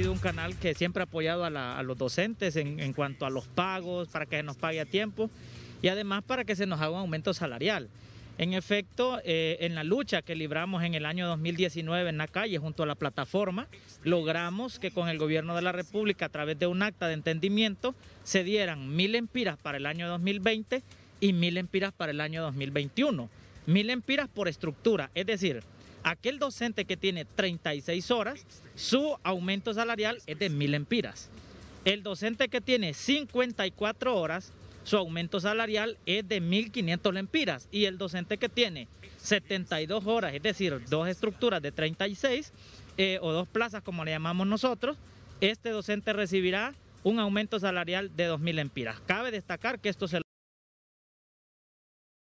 sido un canal que siempre ha apoyado a, los docentes en, cuanto a los pagos, para que se nos pague a tiempo y además para que se nos haga un aumento salarial. En efecto, eh, en la lucha que libramos en el año 2019 en la calle junto a la plataforma, logramos que con el gobierno de la República, a través de un acta de entendimiento, se dieran mil empiras para el año 2020 y mil empiras para el año 2021. Mil empiras por estructura, es decir, aquel docente que tiene 36 horas, su aumento salarial es de 1000 empiras. El docente que tiene 54 horas, su aumento salarial es de 1.500 lempiras y el docente que tiene 72 horas, es decir, dos estructuras de 36 eh, o dos plazas como le llamamos nosotros, este docente recibirá un aumento salarial de 2.000 lempiras. Cabe destacar que esto se